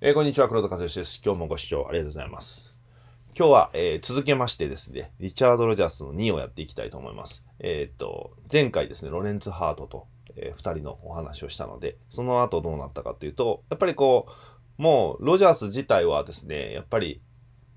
えー、こんにちは、黒田和義です。今日もご視聴ありがとうございます。今日は、えー、続けましてですね、リチャード・ロジャースの2をやっていきたいと思います。えー、っと、前回ですね、ロレンツ・ハートと、え2人のお話をしたので、その後どうなったかというと、やっぱりこう、もうロジャース自体はですね、やっぱり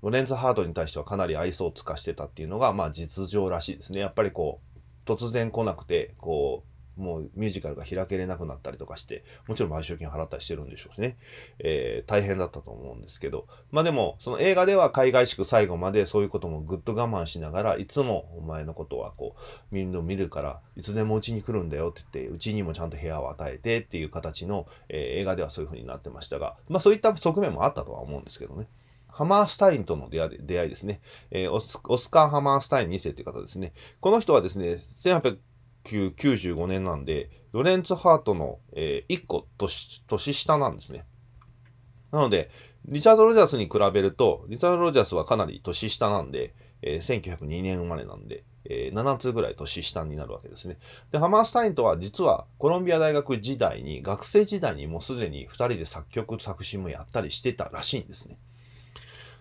ロレンツ・ハートに対してはかなり愛想を尽かしてたっていうのが、まあ実情らしいですね。やっぱりこう、突然来なくて、こう、もうミュージカルが開けれなくなったりとかして、もちろん賠償金払ったりしてるんでしょうしね、えー、大変だったと思うんですけど、まあでも、その映画では海外しく最後までそういうこともぐっと我慢しながら、いつもお前のことはこう、みんな見るから、いつでもうちに来るんだよって言って、うちにもちゃんと部屋を与えてっていう形の、えー、映画ではそういう風になってましたが、まあそういった側面もあったとは思うんですけどね。ハマースタインとの出会いですね。えー、オスカー・ハマースタイン2世という方ですね。この人はですね、1800 1995年なんで、ロレンツ・ハートの、えー、1個年年下なんですね。なので、リチャード・ロジャースに比べると、リチャード・ロジャースはかなり年下なんで、えー、1902年生まれなんで、えー、7つぐらい年下になるわけですね。で、ハマースタインとは実はコロンビア大学時代に、学生時代にもうすでに2人で作曲、作詞もやったりしてたらしいんですね。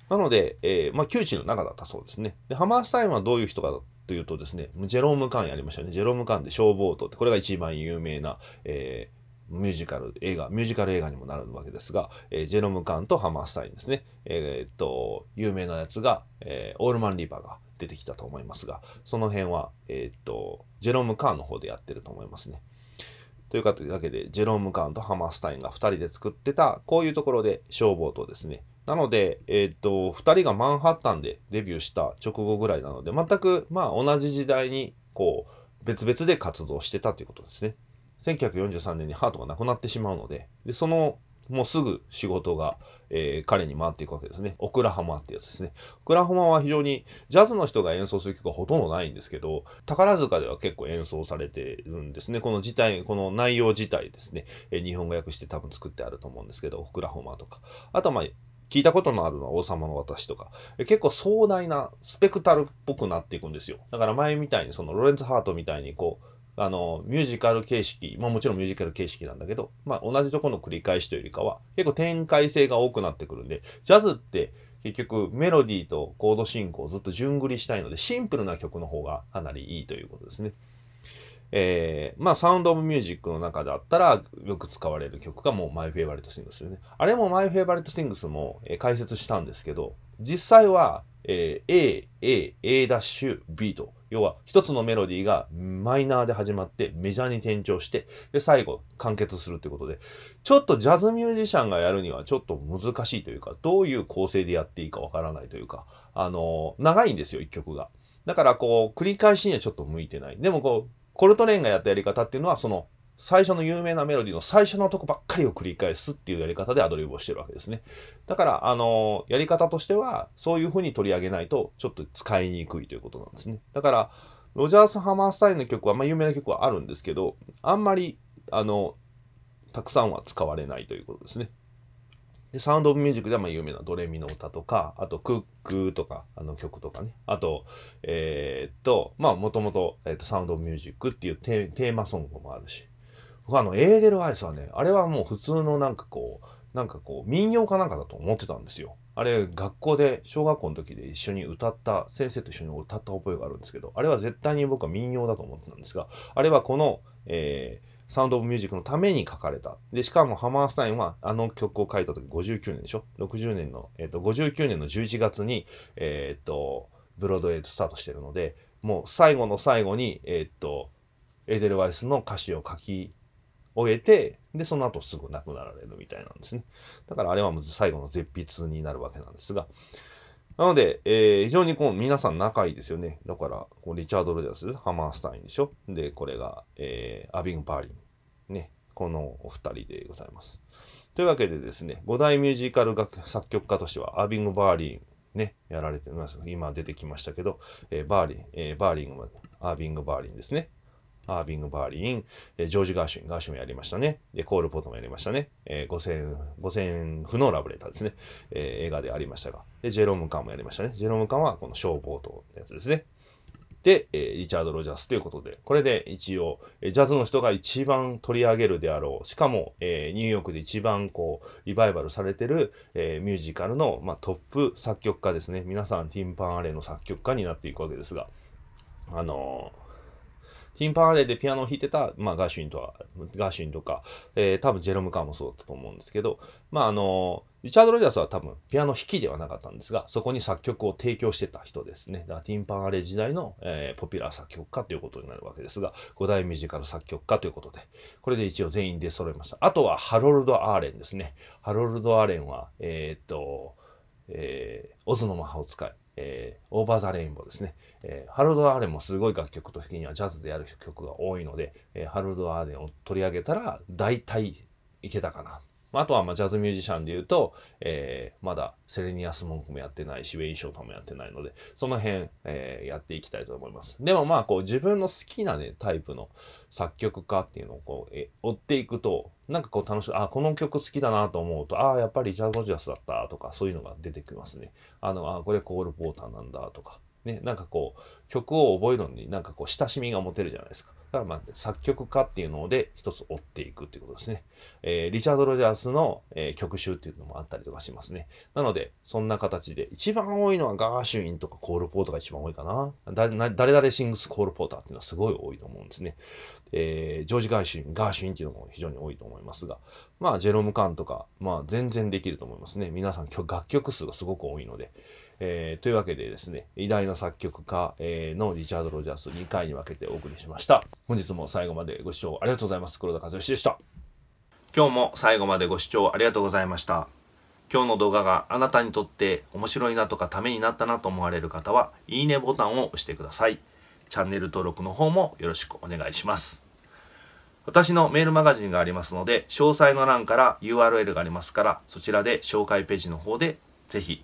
なので、えー、まあ、窮地の中だったそうですね。で、ハマースタインはどういう人かというとですね、ジェローム・カンやりましたね。ジェローム・カンで消防とって、これが一番有名な、えー、ミュージカル映画、ミュージカル映画にもなるわけですが、えー、ジェローム・カンとハマースタインですね。えー、っと、有名なやつが、えー、オールマン・リーパーが出てきたと思いますが、その辺は、えー、っと、ジェローム・カンの方でやってると思いますね。というわけで、ジェローム・カンとハマースタインが2人で作ってた、こういうところで消防とですね、なので、えっ、ー、と、2人がマンハッタンでデビューした直後ぐらいなので、全く、まあ、同じ時代に、こう、別々で活動してたということですね。1943年にハートがなくなってしまうので、でその、もうすぐ仕事が、えー、彼に回っていくわけですね。オクラハマってやつですね。オクラハマは非常にジャズの人が演奏する曲はほとんどないんですけど、宝塚では結構演奏されてるんですね。この自体、この内容自体ですね。えー、日本語訳して多分作ってあると思うんですけど、オクラハマとか。あとまあ、聞いたことのあるのは王様の私とか、結構壮大なスペクタルっぽくなっていくんですよ。だから前みたいに、そのロレンツ・ハートみたいにこう、あのミュージカル形式、まあ、もちろんミュージカル形式なんだけど、まあ、同じとこの繰り返しというよりかは結構展開性が多くなってくるんでジャズって結局メロディーとコード進行をずっと順繰りしたいのでシンプルな曲の方がかなりいいということですね。えー、まあ、サウンド・オブ・ミュージックの中だったら、よく使われる曲がもうマイ・フェイバリット・シングスよね。あれもマイ・フェイバリット・シングスも、えー、解説したんですけど、実際は、えー、A、A、A' B と、要は一つのメロディーがマイナーで始まってメジャーに転調して、で、最後完結するってことで、ちょっとジャズミュージシャンがやるにはちょっと難しいというか、どういう構成でやっていいかわからないというか、あのー、長いんですよ、一曲が。だからこう、繰り返しにはちょっと向いてない。でもこう、コルトレーンがやったやり方っていうのはその最初の有名なメロディーの最初のとこばっかりを繰り返すっていうやり方でアドリブをしてるわけですね。だから、あのやり方としては、そういうふうに取り上げないと、ちょっと使いにくいということなんですね。だから、ロジャース・ハマースタインの曲は、まあ、有名な曲はあるんですけど、あんまり、あの、たくさんは使われないということですね。で、サウンド・オブ・ミュージックではまあ有名なドレミの歌とか、あとクックとか、あの曲とかね。あと、えー、っと、まあもともと、えっと、サウンド・オブ・ミュージックっていうテーマソングもあるし。僕あの、エーデル・ワイスはね、あれはもう普通のなんかこう、なんかこう、民謡かなんかだと思ってたんですよ。あれ、学校で、小学校の時で一緒に歌った、先生と一緒に歌った覚えがあるんですけど、あれは絶対に僕は民謡だと思ってたんですが、あれはこの、えー、サウンド・オブ・ミュージックのために書かれた。で、しかもハマースタインはあの曲を書いた時59年でしょ ?60 年の、えっ、ー、と、59年の11月に、えっ、ー、と、ブロードウェイとスタートしてるので、もう最後の最後に、えっ、ー、と、エーデル・ワイスの歌詞を書き終えて、で、その後すぐ亡くなられるみたいなんですね。だからあれはまず最後の絶筆になるわけなんですが、なので、えー、非常にこう皆さん仲いいですよね。だから、こうリチャード・ロジャース、ハマースタインでしょ。で、これが、えー、アビン・パーリン。ね、このお二人でございます。というわけでですね、5大ミュージカル楽作曲家としては、アービング・バーリン、ね、やられてます。今出てきましたけど、えー、バーリン、えー、バーリング、アービング・バーリンですね。アービング・バーリン、えー、ジョージ・ガーシュン、ガーシュンやりましたね。で、コール・ポートもやりましたね。えー、5000、5000不能ラブレターですね、えー。映画でありましたが。で、ジェローム・カンもやりましたね。ジェローム・カンはこの消防とのやつですね。で、えリチャード・ロジャースということで、これで一応、えジャズの人が一番取り上げるであろう、しかも、えニューヨークで一番こう、リバイバルされてる、えミュージカルの、まあ、トップ作曲家ですね。皆さん、ティン・パン・アレーの作曲家になっていくわけですが、あのーティンパンアレーでピアノを弾いてた、まあ、ガーシュインとは、ガーシュインとか、えー、多分ジェロムカーもそうだったと思うんですけど、まあ、あのリチャード・ロジャースは多分ピアノ弾きではなかったんですが、そこに作曲を提供してた人ですね。だからティンパンアレ時代の、えー、ポピュラー作曲家ということになるわけですが、5大ミュージカル作曲家ということで、これで一応全員出揃いました。あとはハロルド・アーレンですね。ハロルド・アーレンは、えー、っと、えー、オズの魔法使い、えー、オーバーザレインボーですね、えー、ハロルド・アーレンもすごい楽曲と的にはジャズでやる曲が多いので、えー、ハロルド・アーレンを取り上げたら大体いけたかなあとはまジャズミュージシャンで言うと、えー、まだセレニアス・モンクもやってないし、ウェイ・ショータもやってないので、その辺、えー、やっていきたいと思います。でもまあこう自分の好きなね、タイプの作曲家っていうのをこう、え追っていくと、なんかこう楽しい、あ、この曲好きだなと思うと、ああ、やっぱりジャゴジャスだったとか、そういうのが出てきますね。あの、あ、これコール・ポーターなんだとか、ね、なんかこう曲を覚えるのになんかこう親しみが持てるじゃないですか。だからまあ作曲家っていうので一つ追っていくっていうことですね。えー、リチャード・ロジャースの、えー、曲集っていうのもあったりとかしますね。なのでそんな形で一番多いのはガーシュインとかコール・ポーターが一番多いかな。誰々シングス・コール・ポーターっていうのはすごい多いと思うんですね。えー、ジョージ・ガーシュイン、ガーシュインっていうのも非常に多いと思いますが、まあジェロム・カンとか、まあ全然できると思いますね。皆さん楽曲数がすごく多いので、えー、というわけでですね、偉大な作曲家、えー、のリチャード・ロジャース2回に分けてお送りしました。本日も最後までご視聴ありがとうございます。黒田和義でした。今日も最後までご視聴ありがとうございました。今日の動画があなたにとって面白いなとかためになったなと思われる方は、いいねボタンを押してください。チャンネル登録の方もよろしくお願いします。私のメールマガジンがありますので、詳細の欄から URL がありますから、そちらで紹介ページの方でぜひ